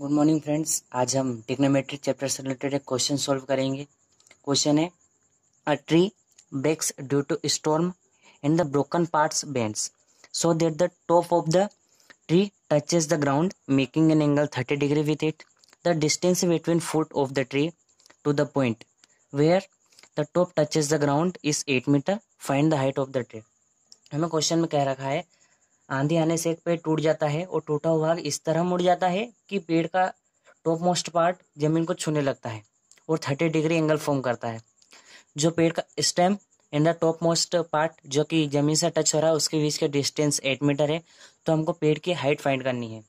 good morning friends आज हम trigonometric chapter से रिलेटेड एक क्वेश्चन सॉल्व करेंगे क्वेश्चन है a tree breaks due to storm in the broken parts bends so that the top of the tree touches the ground making an angle thirty degree with it the distance between foot of the tree to the point where the top touches the ground is eight metre find the height of the tree हमें question में कह रखा है आंधी आने से एक पेड़ टूट जाता है और टूटा हुआ भाग इस तरह मुड़ जाता है कि पेड़ का टॉप मोस्ट पार्ट जमीन को छूने लगता है और थर्टी डिग्री एंगल फॉर्म करता है जो पेड़ का stem and the top most part जो कि जमीन से टच हो रहा है उसके बीच का डिस्टेंस एट मीटर है तो हमको पेड़ की हाइट फाइंड करनी है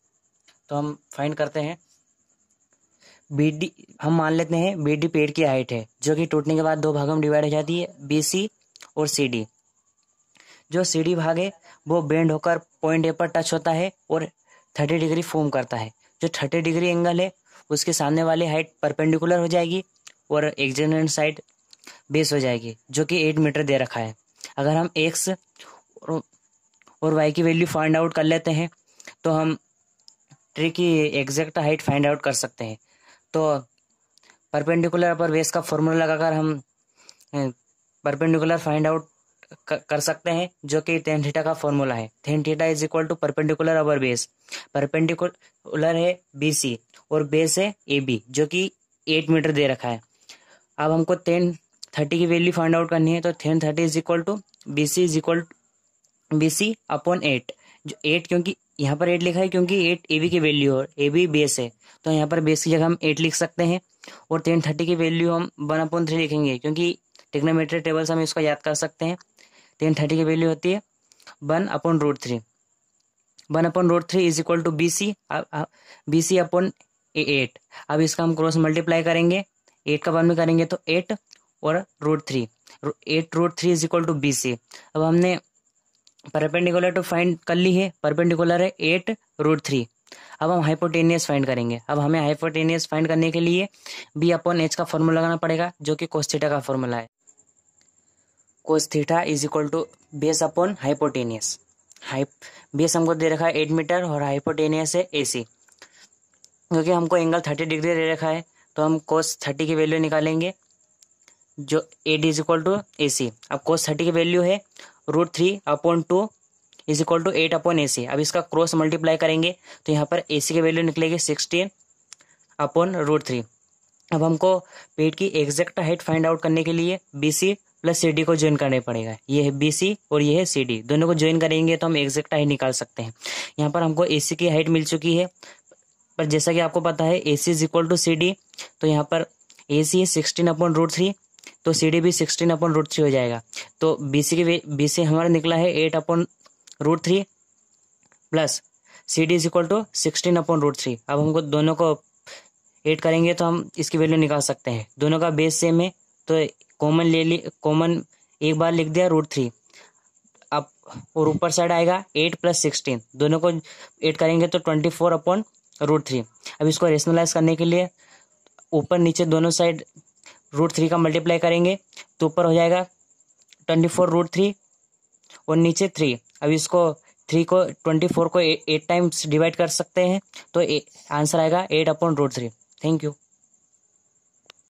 तो हम फाइंड करते हैं बी डी हम मान लेते हैं बी डी पेड़ की हाइट है जो कि टूटने के बाद दो भागों में डिवाइड हो जाती है बी सी और सी डी जो सी डी भाग है वो बेंड होकर पॉइंट ए पर टच होता है और थर्टी डिग्री फॉर्म करता है जो थर्टी डिग्री एंगल है उसके सामने वाली हाइट परपेंडिकुलर हो जाएगी और एग्जेनेंट साइड बेस हो जाएगी जो कि एट मीटर दे रखा है अगर हम एक्स और, और वाई की वैल्यू फाइंड आउट कर लेते हैं तो हम ट्री की एग्जैक्ट हाइट फाइंड आउट कर सकते हैं तो परपेंडिकुलर पर बेस का फॉर्मूला लगाकर हम परपेंडिकुलर फाइंड आउट कर सकते हैं जो कि टेन थीटा का फॉर्मूला है tan theta is equal to perpendicular over base perpendicular है बी सी और बेस है ए बी जो कि एट मीटर दे रखा है अब हमको टेन थर्टी की वैल्यू फाइंड आउट करनी है तो tan thirty is equal to B C is equal B C upon eight जो एट क्योंकि यहाँ पर एट लिखा है क्योंकि एट ए बी की वैल्यू और ए बी बेस है तो यहाँ पर बेस की जगह हम एट लिख सकते हैं और टेन थर्टी की वैल्यू हम वन अपॉन थ्री लिखेंगे क्योंकि टेक्नोमेट्री टेबल से हम इसको याद कर सकते हैं टेन थर्टी की वैल्यू होती है one upon root three one upon root three is equal to B C B C upon eight अब इसका हम क्रॉस मल्टीप्लाई करेंगे एट का वन में करेंगे तो एट और root three eight root three is equal to B C अब हमने परपेंडिकुलर टू फाइंड कर ली है परपेंडिकुलर है एट रूट थ्री अब हम हाइपोटेनियस फाइंड करेंगे अब हमें हाइपोटेनियस फाइंड करने के लिए बी अपॉन एच का फॉर्मूला लगाना पड़ेगा जो कि कोस्टेटा का फॉर्मूला है cos theta is equal to base upon hypotenuse hype base हमको दे रखा है एट मीटर और हाइपोटेनियस है ए सी क्योंकि हमको एंगल थर्टी डिग्री दे रखा है तो हम कोस थर्टी की वैल्यू निकालेंगे जो AD is equal to A C अब कोस थर्टी की वैल्यू है root three upon two is equal to eight upon A C अब इसका क्रॉस मल्टीप्लाई करेंगे तो यहाँ पर ए सी की वैल्यू निकलेगी सिक्सटीन अपॉन रूट थ्री अब हमको पेट की एग्जैक्ट हाइट फाइंड आउट करने के लिए B C plus C D को ज्वाइन करना पड़ेगा ये है बी सी और ये है सी डी दोनों को ज्वाइन करेंगे तो हम एग्जैक्ट हाइट निकाल सकते हैं यहाँ पर हमको ए सी की हाइट मिल चुकी है पर जैसा कि आपको पता है A C is equal to C D तो यहाँ पर ए सी है सिक्सटीन अपॉन रूट थ्री तो सी डी भी सिक्सटीन अपॉन रूट थ्री हो जाएगा तो बी सी की बी सी हमारा निकला है eight upon root three plus C D is equal to sixteen upon root three अब हमको दोनों को एड करेंगे तो हम इसकी वैल्यू निकाल सकते हैं दोनों का बेस सेम है तो कॉमन ले ली कॉमन एक बार लिख दिया रूट थ्री अब और ऊपर साइड आएगा एट प्लस सिक्सटीन दोनों को एड करेंगे तो twenty four upon root three अब इसको रेशनलाइज करने के लिए ऊपर नीचे दोनों साइड रूट थ्री का मल्टीप्लाई करेंगे तो ऊपर हो जाएगा ट्वेंटी फोर रूट थ्री और नीचे थ्री अब इसको थ्री को ट्वेंटी फोर को एट टाइम्स डिवाइड कर सकते हैं तो आंसर आएगा eight upon root three thank you